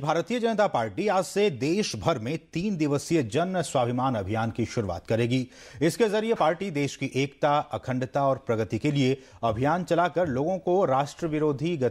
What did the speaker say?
भारतीय जनता पार्टी आज से देश भर में तीन दिवसीय जन स्वाभिमान अभियान की शुरुआत करेगी इसके जरिए पार्टी देश की एकता अखंडता और प्रगति के लिए अभियान चलाकर लोगों को राष्ट्र विरोधी